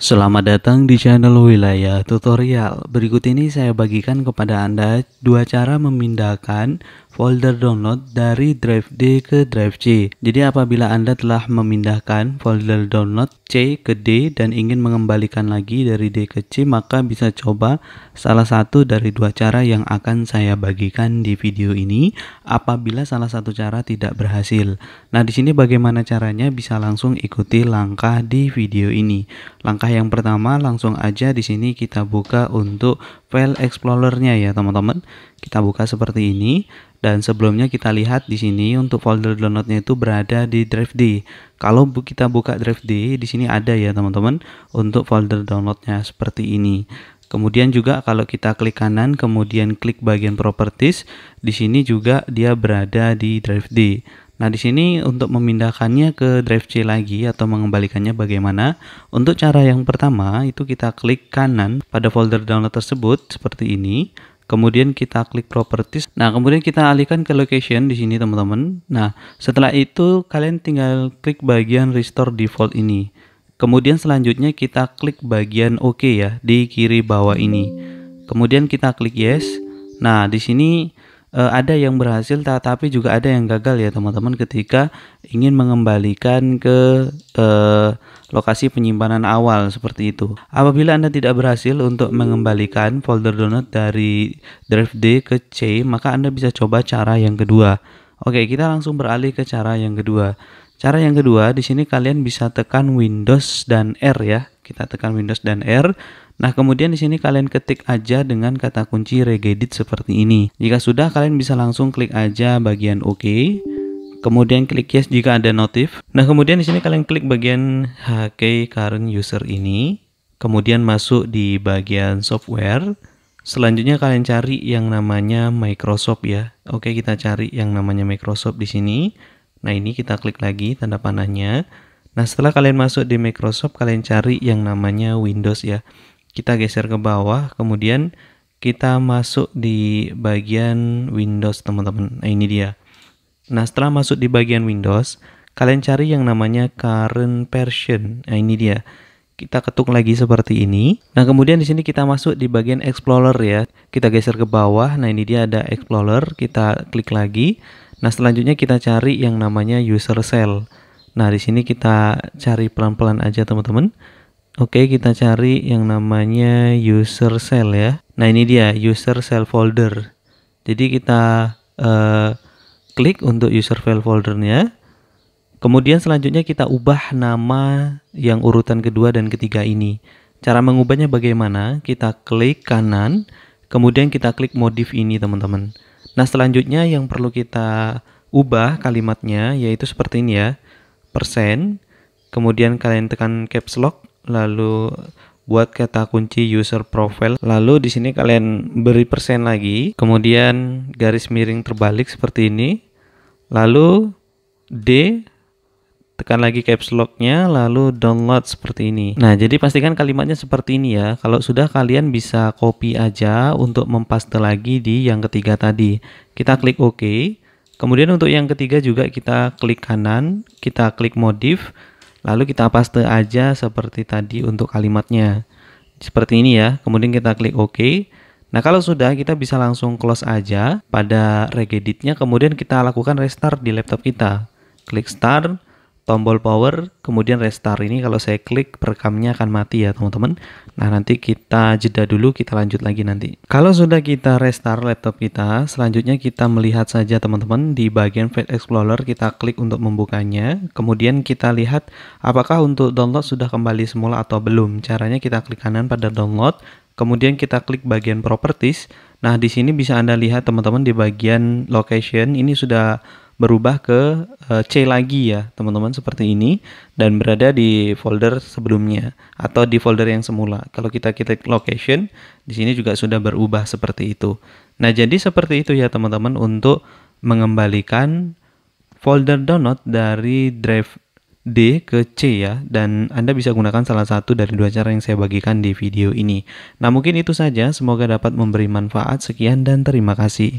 Selamat datang di channel Wilayah Tutorial. Berikut ini saya bagikan kepada Anda dua cara memindahkan folder download dari drive D ke drive C. Jadi apabila Anda telah memindahkan folder download C ke D dan ingin mengembalikan lagi dari D ke C, maka bisa coba salah satu dari dua cara yang akan saya bagikan di video ini apabila salah satu cara tidak berhasil. Nah, di sini bagaimana caranya bisa langsung ikuti langkah di video ini. Langkah yang pertama langsung aja di sini kita buka untuk file explorer-nya ya teman-teman. Kita buka seperti ini dan sebelumnya kita lihat di sini untuk folder downloadnya itu berada di drive D. Kalau kita buka drive D di sini ada ya teman-teman untuk folder downloadnya seperti ini. Kemudian juga kalau kita klik kanan kemudian klik bagian properties di sini juga dia berada di drive D. Nah, di sini untuk memindahkannya ke drive C lagi atau mengembalikannya bagaimana? Untuk cara yang pertama, itu kita klik kanan pada folder download tersebut seperti ini. Kemudian kita klik properties. Nah, kemudian kita alihkan ke location di sini, teman-teman. Nah, setelah itu kalian tinggal klik bagian restore default ini. Kemudian selanjutnya kita klik bagian OK ya di kiri bawah ini. Kemudian kita klik yes. Nah, di sini uh, ada yang berhasil tetapi juga ada yang gagal ya teman-teman ketika ingin mengembalikan ke uh, lokasi penyimpanan awal seperti itu. Apabila Anda tidak berhasil untuk mengembalikan folder download dari drive D ke C, maka Anda bisa coba cara yang kedua. Oke, kita langsung beralih ke cara yang kedua. Cara yang kedua, di sini kalian bisa tekan Windows dan R ya. Kita tekan Windows dan R Nah, kemudian di sini kalian ketik aja dengan kata kunci regedit seperti ini. Jika sudah, kalian bisa langsung klik aja bagian OK. Kemudian klik yes jika ada notif. Nah, kemudian di sini kalian klik bagian HK current user ini. Kemudian masuk di bagian software. Selanjutnya kalian cari yang namanya Microsoft ya. Oke, kita cari yang namanya Microsoft di sini. Nah, ini kita klik lagi tanda panahnya. Nah, setelah kalian masuk di Microsoft, kalian cari yang namanya Windows ya kita geser ke bawah, kemudian kita masuk di bagian Windows, teman-teman. Nah, ini dia. Nah, setelah masuk di bagian Windows, kalian cari yang namanya current version. Nah, ini dia. Kita ketuk lagi seperti ini. Nah, kemudian di sini kita masuk di bagian Explorer ya. Kita geser ke bawah. Nah, ini dia ada Explorer. Kita klik lagi. Nah, selanjutnya kita cari yang namanya user cell. Nah, di sini kita cari pelan-pelan aja, teman-teman. Oke, kita cari yang namanya user cell ya. Nah, ini dia user cell folder. Jadi kita eh, klik untuk user file foldernya. Kemudian selanjutnya kita ubah nama yang urutan kedua dan ketiga ini. Cara mengubahnya bagaimana? Kita klik kanan, kemudian kita klik modif ini teman-teman. Nah selanjutnya yang perlu kita ubah kalimatnya yaitu seperti ini ya. Persen, kemudian kalian tekan caps lock, lalu buat kata kunci user profile. Lalu di sini kalian beri persen lagi, kemudian garis miring terbalik seperti ini. Lalu D tekan lagi caps lock-nya lalu download seperti ini. Nah, jadi pastikan kalimatnya seperti ini ya. Kalau sudah kalian bisa copy aja untuk mempaste lagi di yang ketiga tadi. Kita klik OK. Kemudian untuk yang ketiga juga kita klik kanan, kita klik modif Lalu kita paste aja seperti tadi untuk kalimatnya. Seperti ini ya. Kemudian kita klik OK. Nah, kalau sudah kita bisa langsung close aja pada regeditnya kemudian kita lakukan restart di laptop kita. Klik start tombol power, kemudian restart. Ini kalau saya klik perekamnya akan mati ya teman-teman. Nah nanti kita jeda dulu, kita lanjut lagi nanti. Kalau sudah kita restart laptop kita, selanjutnya kita melihat saja teman-teman di bagian File Explorer kita klik untuk membukanya. Kemudian kita lihat apakah untuk download sudah kembali semula atau belum. Caranya kita klik kanan pada download, kemudian kita klik bagian properties. Nah di sini bisa Anda lihat teman-teman di bagian location ini sudah berubah ke eh, C lagi ya teman-teman seperti ini dan berada di folder sebelumnya atau di folder yang semula. Kalau kita klik location di sini juga sudah berubah seperti itu. Nah jadi seperti itu ya teman-teman untuk mengembalikan folder download dari drive D ke C ya dan Anda bisa gunakan salah satu dari dua cara yang saya bagikan di video ini. Nah mungkin itu saja semoga dapat memberi manfaat. Sekian dan terima kasih.